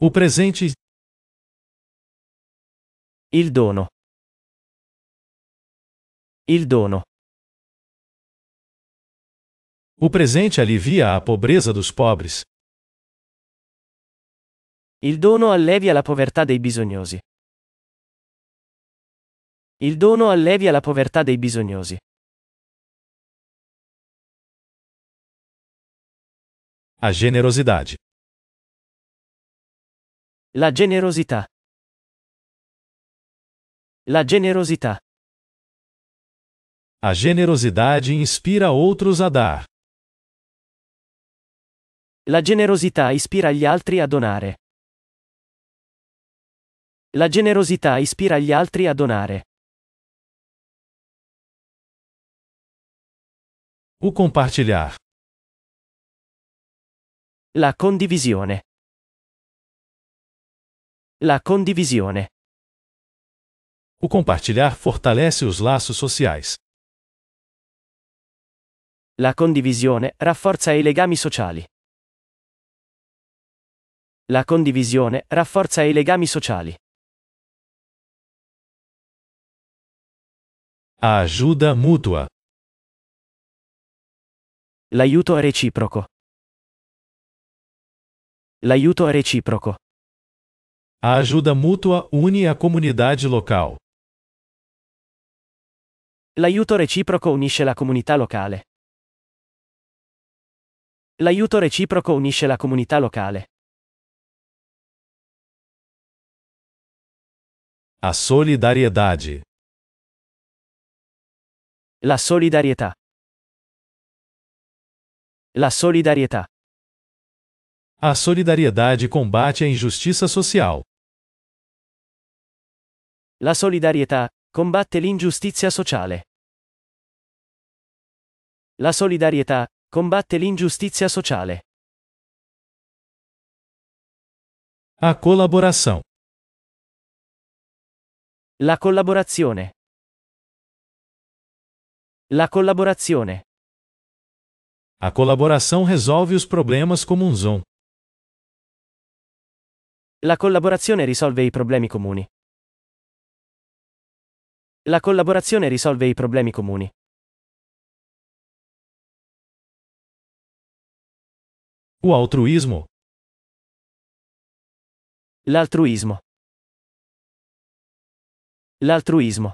O presente. Il dono. Il dono. O presente alivia a pobreza dos pobres. Il dono allevia la povertà dei bisognosi. Il dono allevia la povertà dei bisognosi. A generosidade. La generosità. La generosità. A generosidade inspira outros a dar. La generosità ispira gli altri a donare. La generosità ispira gli altri a donare. O compartilhar. La condivisione. La condivisione. O compartilhar fortalece os laços sociais. La condivisione rafforza i legami sociali. La condivisione rafforza i legami sociali. ajuda mutua. L'aiuto reciproco. L'aiuto reciproco. A ajuda mútua une a comunidade local. L'aiuto reciproco unisce la comunità locale. L'aiuto reciproco unisce la comunità locale. A solidariedade. La solidarietà. La solidarietà. A solidariedade combate a injustiça social. La solidarietà combatte l'ingiustizia sociale. La solidarietà combatte l'ingiustizia sociale. A colaboração. La collaborazione. La collaborazione. A colaboração resolve os problemas comuns. La collaborazione risolve i problemi comuni. La collaborazione risolve i problemi comuni. O altruismo. L'altruismo. L'altruismo.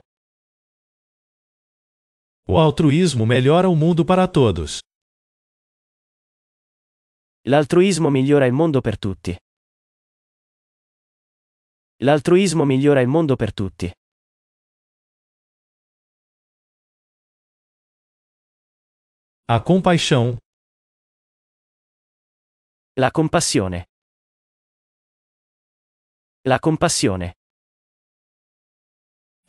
O altruismo melhora o mundo para todos. L'altruismo migliora il mondo per tutti. L'altruismo migliora il mondo per tutti. A compaixão. La compassione. La compassione.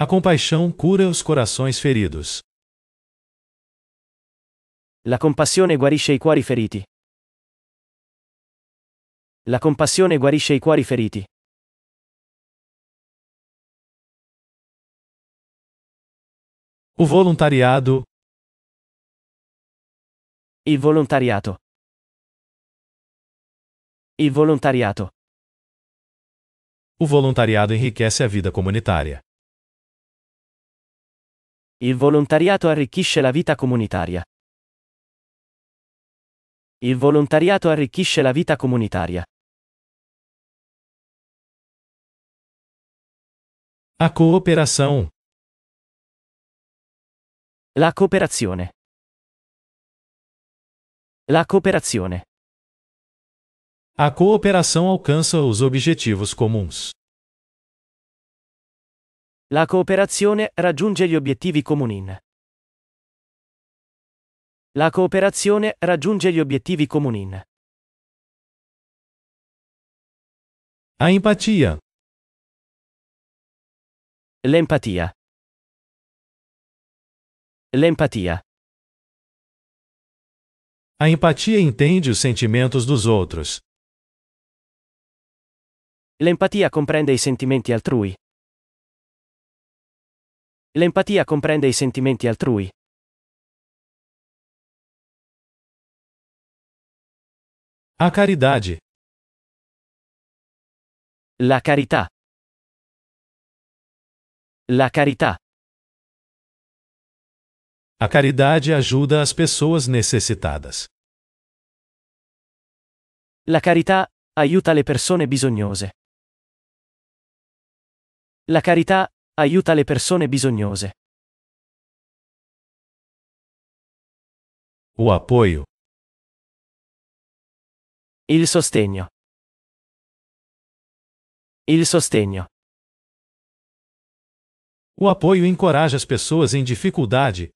A compaixão cura os corações feridos. La compassione guarisce i cuori feriti. La compassione guarisce i cuori feriti. O voluntariado, il volontariato. Il volontariato. O volontariado enriquece a vida comunitária. Il volontariato arricchisce la vita comunitaria. Il volontariato arricchisce la vita comunitaria. A cooperação. La cooperazione. La cooperazione. A cooperação alcança os objetivos comuns. La cooperazione raggiunge gli obiettivi comuni. La cooperazione raggiunge gli obiettivi comuni. A empatia. L'empatia. L'empatia. A empatia entende os sentimentos dos outros. L'empatia comprende i sentimenti altrui. L'empatia comprende i sentimenti altrui. A caridade. La carità. La carità. A caridade ajuda as pessoas necessitadas. La carità aiuta le persone bisognose. La carità aiuta le persone bisognose. O apoio. Il sostegno. Il sostegno. O apoio encoraja as pessoas em dificuldade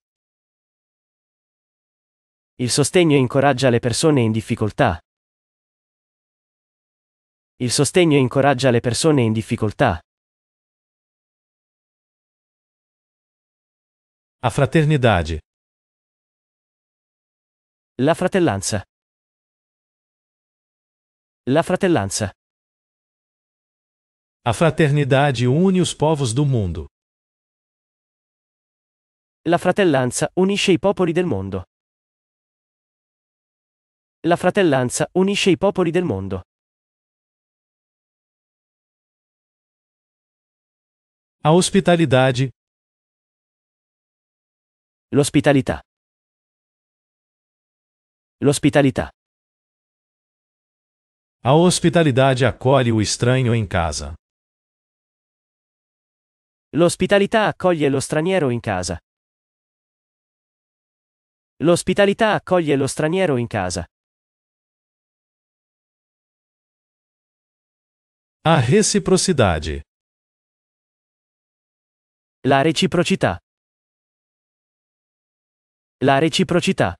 Il sostegno incoraggia le persone in difficoltà. Il sostegno incoraggia le persone in difficoltà. A fraternidade. La fratellanza. La fratellanza. A fraternidade une os povos do mundo. La fratellanza unisce i popoli del mondo la fratellanza unisce i popoli del mondo. A ospitalidade. L'ospitalità. L'ospitalità. A ospitalidade acolhe o estranho em casa. L'ospitalità accoglie lo straniero in casa. L'ospitalità accoglie lo straniero in casa. A reciprocidade. La reciprocità. La reciprocità.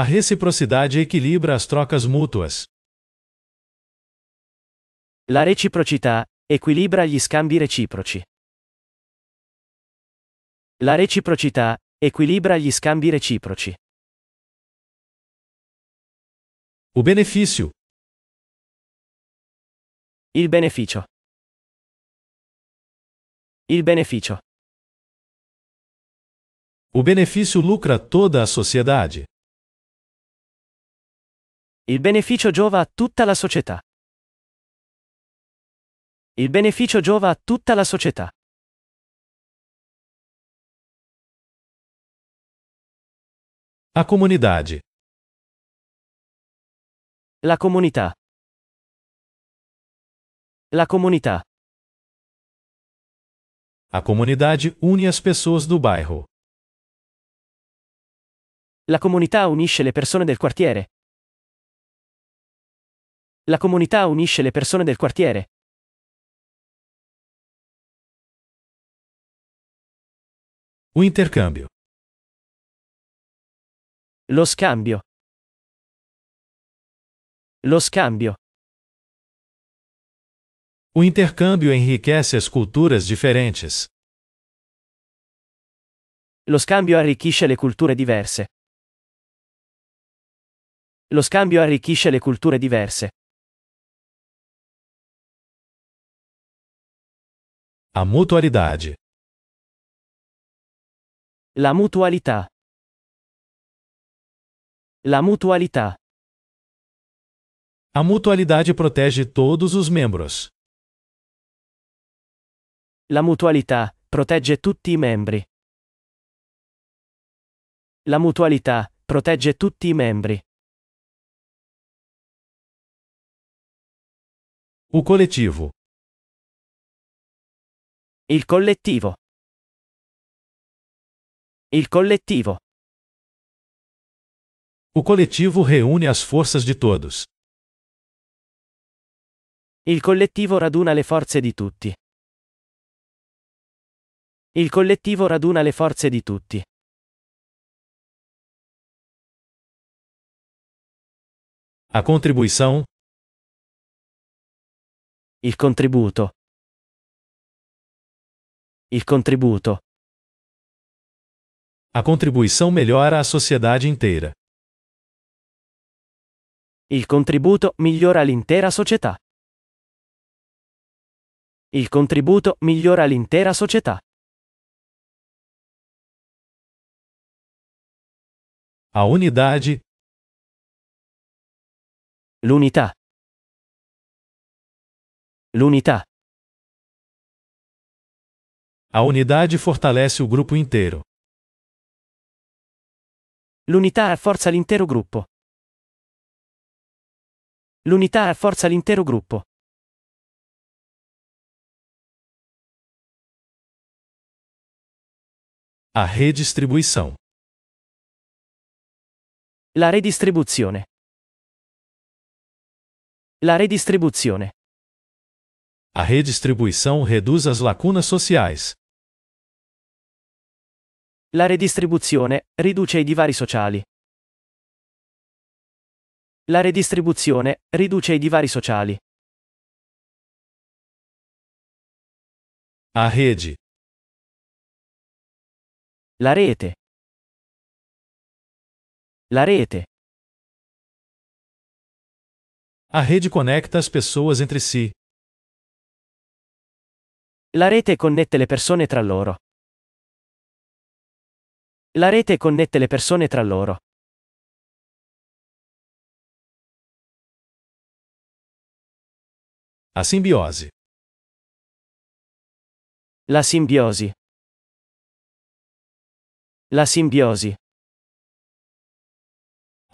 A reciprocidade equilibra as trocas mútuas. La reciprocità equilibra gli scambi reciproci. La reciprocità equilibra gli scambi reciproci. O benefício, Il beneficio. Il beneficio. O beneficio lucra toda la società. Il beneficio giova a tutta la società. Il beneficio giova a tutta la società. A comunidade. La comunità. La comunità. A comunidade une as pessoas do bairro. La comunità unisce le persone del quartiere. La comunità unisce le persone del quartiere. O intercambio. Lo scambio. Lo scambio. O intercâmbio enriquece as culturas diferentes. Lo scambio arricchisce le culture diverse. Lo scambio arricchisce le culture diverse. A mutualidade. La mutualità. La mutualità. A mutualidade protege todos os membros. La mutualità protegge tutti i membri. La mutualità protegge tutti i membri. O coletivo. Il collettivo. Il collettivo. O coletivo reúne as forças de todos. Il collettivo raduna le forze di tutti. Il collettivo raduna le forze di tutti. A contribuição. Il contributo. Il contributo. A contribuição melhora a sociedade inteira. Il contributo migliora l'intera società. Il contributo migliora l'intera società. A unidade. L'unità. L'unità. A unidade fortalece o grupo inteiro. L'unità rafforza l'intero gruppo. L'unità rafforza l'intero gruppo. A redistribuição. La redistribuzione. La redistribuzione. A redistribuição reduz as lacunas sociais. La redistribuzione riduce i divari sociali. La redistribuzione riduce i divari sociali. A rede. La rete. La rete. A rede conecta as pessoas entre si. La rete connette le persone tra loro. La rete connette le persone tra loro. A simbiose. La simbiosi. La simbiosi.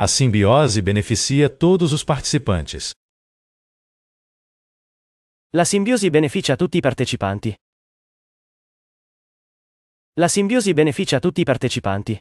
A simbiose beneficia todos os participantes. La simbiosi beneficia tutti i partecipanti. La simbiosi beneficia tutti i partecipanti.